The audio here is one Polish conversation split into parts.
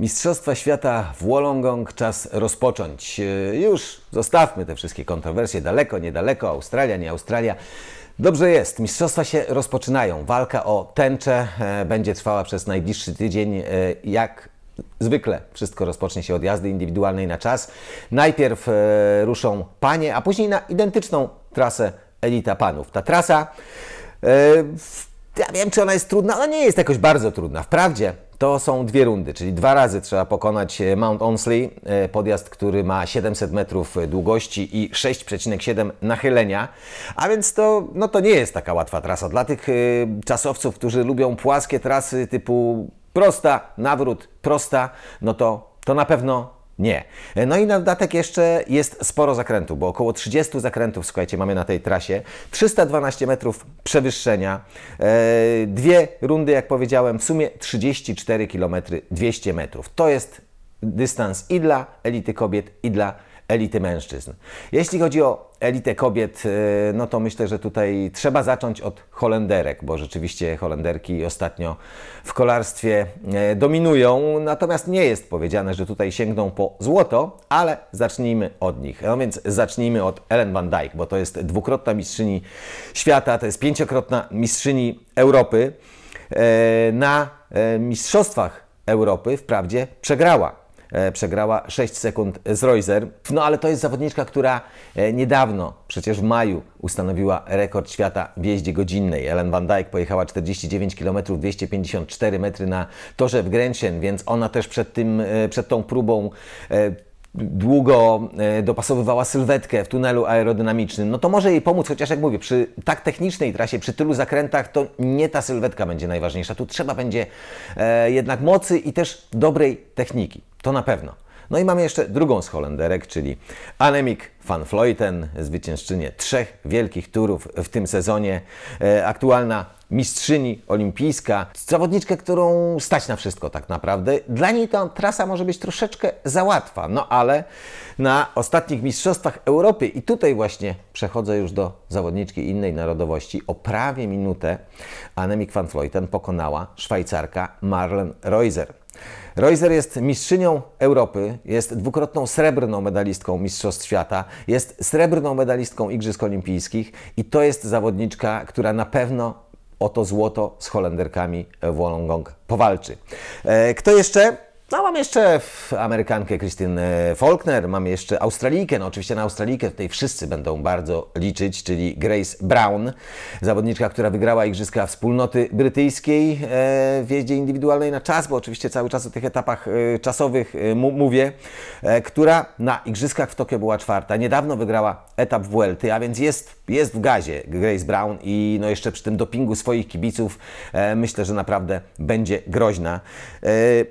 Mistrzostwa Świata w Wollongong czas rozpocząć. E, już zostawmy te wszystkie kontrowersje daleko, niedaleko, Australia, nie Australia. Dobrze jest, mistrzostwa się rozpoczynają. Walka o tęczę e, będzie trwała przez najbliższy tydzień. E, jak zwykle wszystko rozpocznie się od jazdy indywidualnej na czas. Najpierw ruszą panie, a później na identyczną trasę elita panów. Ta trasa, ja wiem czy ona jest trudna, ona nie jest jakoś bardzo trudna. Wprawdzie to są dwie rundy, czyli dwa razy trzeba pokonać e, Mount Onsley, e, podjazd, który ma 700 metrów e, długości i 6,7 nachylenia, a więc to, no to nie jest taka łatwa trasa. Dla tych czasowców, którzy lubią płaskie trasy typu prosta, nawrót, prosta, no to, to na pewno nie. No i na dodatek jeszcze jest sporo zakrętu, bo około 30 zakrętów, słuchajcie, mamy na tej trasie. 312 metrów przewyższenia, e, dwie rundy, jak powiedziałem, w sumie 34 km 200 metrów. To jest dystans i dla elity kobiet, i dla elity mężczyzn. Jeśli chodzi o elitę kobiet, e, no to myślę, że tutaj trzeba zacząć od Holenderek, bo rzeczywiście Holenderki ostatnio w kolarstwie e, dominują, natomiast nie jest powiedziane, że tutaj sięgną po złoto, ale zacznijmy od nich. No więc zacznijmy od Ellen van Dijk, bo to jest dwukrotna mistrzyni świata, to jest pięciokrotna mistrzyni Europy. E, na Mistrzostwach Europy wprawdzie przegrała E, przegrała 6 sekund z Reuser. No ale to jest zawodniczka, która e, niedawno, przecież w maju, ustanowiła rekord świata w jeździe godzinnej. Ellen Van Dijk pojechała 49 km 254 metry na torze w Grenchen, więc ona też przed, tym, e, przed tą próbą długo dopasowywała sylwetkę w tunelu aerodynamicznym, no to może jej pomóc, chociaż jak mówię, przy tak technicznej trasie, przy tylu zakrętach, to nie ta sylwetka będzie najważniejsza. Tu trzeba będzie jednak mocy i też dobrej techniki. To na pewno. No i mamy jeszcze drugą z Holenderek, czyli Anemik van Fleuten, zwyciężczynię trzech wielkich turów w tym sezonie, e, aktualna mistrzyni olimpijska, zawodniczkę, którą stać na wszystko tak naprawdę. Dla niej ta trasa może być troszeczkę za łatwa, no ale na ostatnich Mistrzostwach Europy i tutaj właśnie przechodzę już do zawodniczki innej narodowości, o prawie minutę Anemik van Fleuten pokonała Szwajcarka Marlen Reuser. Reuser jest mistrzynią Europy, jest dwukrotną srebrną medalistką Mistrzostw Świata, jest srebrną medalistką Igrzysk Olimpijskich i to jest zawodniczka, która na pewno o to złoto z Holenderkami w Wollongong powalczy. E, kto jeszcze? No, mam jeszcze Amerykankę Christine e, Faulkner, mam jeszcze Australijkę. No, oczywiście na Australijkę tutaj wszyscy będą bardzo liczyć, czyli Grace Brown, zawodniczka, która wygrała Igrzyska Wspólnoty Brytyjskiej e, w jeździe indywidualnej na czas, bo oczywiście cały czas o tych etapach e, czasowych mówię, która na Igrzyskach w Tokio była czwarta. Niedawno wygrała etap WLT, a więc jest, jest w gazie Grace Brown i no jeszcze przy tym dopingu swoich kibiców myślę, że naprawdę będzie groźna.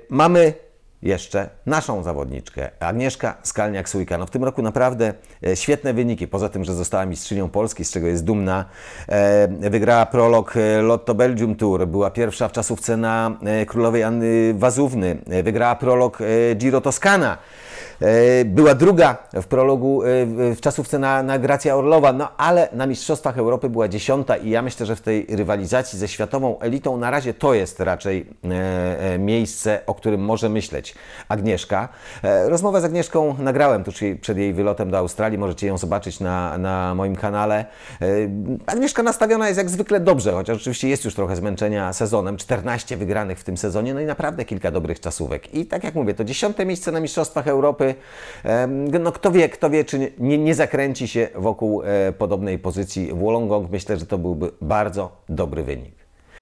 Mamy jeszcze naszą zawodniczkę, Agnieszka Skalniak-Sujka. No w tym roku naprawdę e, świetne wyniki, poza tym, że została mistrzynią Polski, z czego jest dumna. E, wygrała prolog e, Lotto Belgium Tour, była pierwsza w czasówce na Królowej Anny Wazówny, wygrała prolog Giro Toscana. E, była druga w prologu e, w czasówce na, na Gracja Orlowa, no ale na Mistrzostwach Europy była dziesiąta i ja myślę, że w tej rywalizacji ze światową elitą na razie to jest raczej e, miejsce, o którym może myśleć Agnieszka. Rozmowę z Agnieszką nagrałem tuż przed jej wylotem do Australii, możecie ją zobaczyć na, na moim kanale. Agnieszka nastawiona jest jak zwykle dobrze, chociaż oczywiście jest już trochę zmęczenia sezonem, 14 wygranych w tym sezonie, no i naprawdę kilka dobrych czasówek. I tak jak mówię, to dziesiąte miejsce na Mistrzostwach Europy, no kto wie, kto wie, czy nie, nie zakręci się wokół e, podobnej pozycji Wollongong. Myślę, że to byłby bardzo dobry wynik.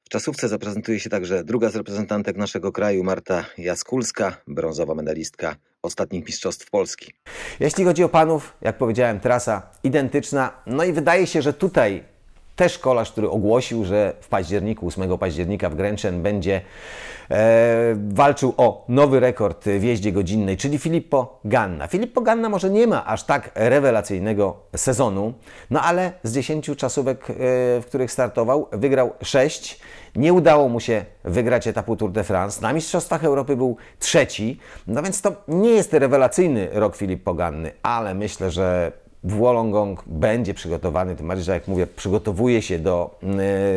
W czasówce zaprezentuje się także druga z reprezentantek naszego kraju, Marta Jaskulska, brązowa medalistka ostatnich Mistrzostw Polski. Jeśli chodzi o panów, jak powiedziałem, trasa identyczna. No i wydaje się, że tutaj też kolarz, który ogłosił, że w październiku, 8 października w Grenchen będzie e, walczył o nowy rekord w jeździe godzinnej, czyli Filippo Ganna. Filippo Ganna może nie ma aż tak rewelacyjnego sezonu, no ale z 10 czasówek, e, w których startował, wygrał 6. Nie udało mu się wygrać etapu Tour de France. Na Mistrzostwach Europy był trzeci, no więc to nie jest rewelacyjny rok Filippo Ganny, ale myślę, że Wollongong będzie przygotowany, tym bardziej, że jak mówię, przygotowuje się do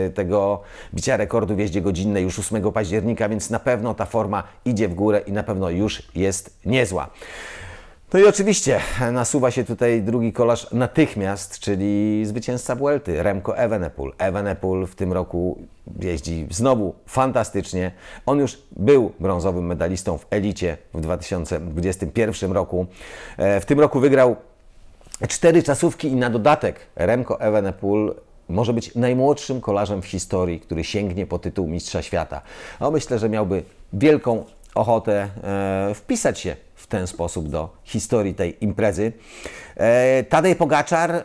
y, tego bicia rekordu w jeździe godzinnej już 8 października, więc na pewno ta forma idzie w górę i na pewno już jest niezła. No i oczywiście nasuwa się tutaj drugi kolarz natychmiast, czyli zwycięzca Buelty, Remco Evenepoel. Evenepoel w tym roku jeździ znowu fantastycznie. On już był brązowym medalistą w elicie w 2021 roku. E, w tym roku wygrał Cztery czasówki i na dodatek Remco Evenepoel może być najmłodszym kolarzem w historii, który sięgnie po tytuł Mistrza Świata. No, myślę, że miałby wielką ochotę e, wpisać się w ten sposób do historii tej imprezy. E, Tadej Pogaczar, e,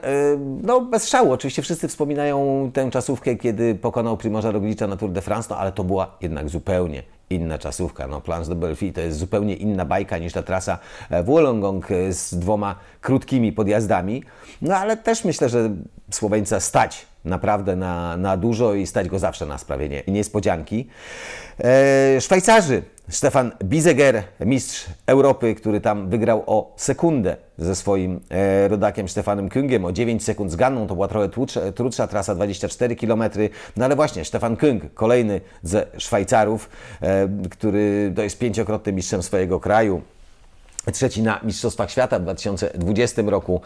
no bez szału, oczywiście wszyscy wspominają tę czasówkę, kiedy pokonał Primoza Roglicza na Tour de France, no ale to była jednak zupełnie inna czasówka. No, Plans do Belfi to jest zupełnie inna bajka niż ta trasa e, w Wollongong e, z dwoma krótkimi podjazdami. No ale też myślę, że Słoweńca stać naprawdę na, na dużo i stać go zawsze na sprawienie niespodzianki. Eee, Szwajcarzy Stefan Bizeger, mistrz Europy, który tam wygrał o sekundę ze swoim e, rodakiem Stefanem Küngiem, o 9 sekund z Ganną, to była trochę trudsza trudna trasa, 24 km, no ale właśnie Stefan Küng, kolejny ze Szwajcarów, e, który to jest pięciokrotnym mistrzem swojego kraju, trzeci na Mistrzostwach Świata w 2020 roku,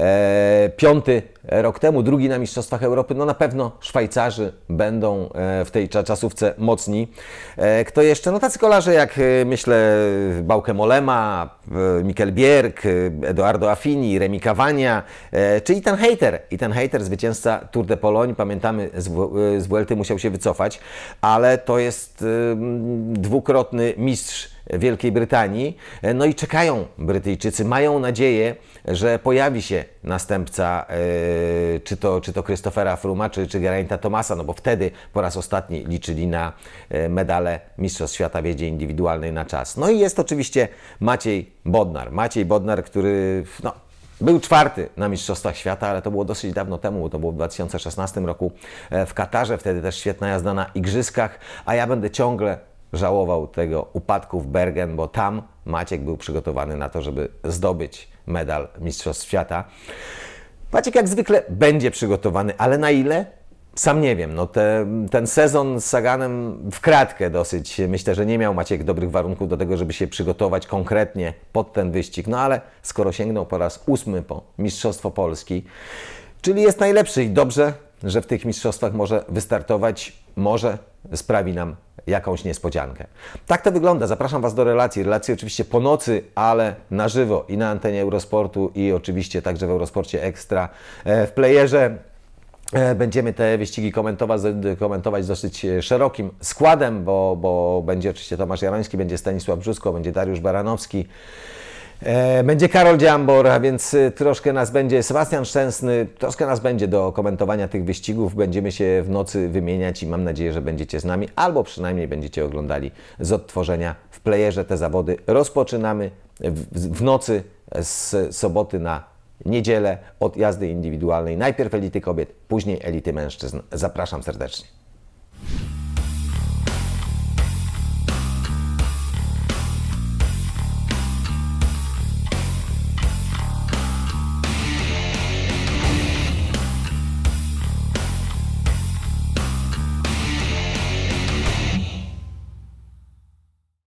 e, piąty rok temu, drugi na Mistrzostwach Europy. No na pewno Szwajcarzy będą e, w tej czasówce mocni. E, kto jeszcze? No tacy kolarze jak e, myślę Bałkę Molema, e, Mikel Bierk, Eduardo Affini, Remi Cavania, e, czy i ten hater. I ten hater, zwycięzca Tour de Pologne, pamiętamy, z, w, z musiał się wycofać, ale to jest dwukrotny mistrz Wielkiej Brytanii. No i czekają Brytyjczycy, mają nadzieję, że pojawi się następca e, czy, to, czy to Christophera Fruma, czy, czy Geraint'a Thomasa, no bo wtedy po raz ostatni liczyli na e, medale Mistrzostw Świata w indywidualnej na czas. No i jest oczywiście Maciej Bodnar. Maciej Bodnar, który no, był czwarty na Mistrzostwach Świata, ale to było dosyć dawno temu, to było w 2016 roku e, w Katarze, wtedy też świetna jazda na Igrzyskach, a ja będę ciągle żałował tego upadku w Bergen, bo tam Maciek był przygotowany na to, żeby zdobyć medal Mistrzostw Świata. Maciek jak zwykle będzie przygotowany, ale na ile? Sam nie wiem, no te, ten sezon z Saganem w kratkę dosyć. Myślę, że nie miał Maciek dobrych warunków do tego, żeby się przygotować konkretnie pod ten wyścig. No ale skoro sięgnął po raz ósmy po Mistrzostwo Polski, czyli jest najlepszy i dobrze, że w tych mistrzostwach może wystartować, może sprawi nam jakąś niespodziankę. Tak to wygląda. Zapraszam Was do relacji. Relacji oczywiście po nocy, ale na żywo i na antenie Eurosportu i oczywiście także w Eurosporcie Ekstra e, w playerze. E, będziemy te wyścigi komentować, komentować dosyć e, szerokim składem, bo, bo będzie oczywiście Tomasz Jaroński, będzie Stanisław Brzusko, będzie Dariusz Baranowski. E, będzie Karol Dziambor, a więc y, troszkę nas będzie Sebastian Szczęsny, troszkę nas będzie do komentowania tych wyścigów. Będziemy się w nocy wymieniać i mam nadzieję, że będziecie z nami, albo przynajmniej będziecie oglądali z odtworzenia w playerze te zawody. Rozpoczynamy w, w nocy z soboty na niedzielę od jazdy indywidualnej. Najpierw elity kobiet, później elity mężczyzn. Zapraszam serdecznie.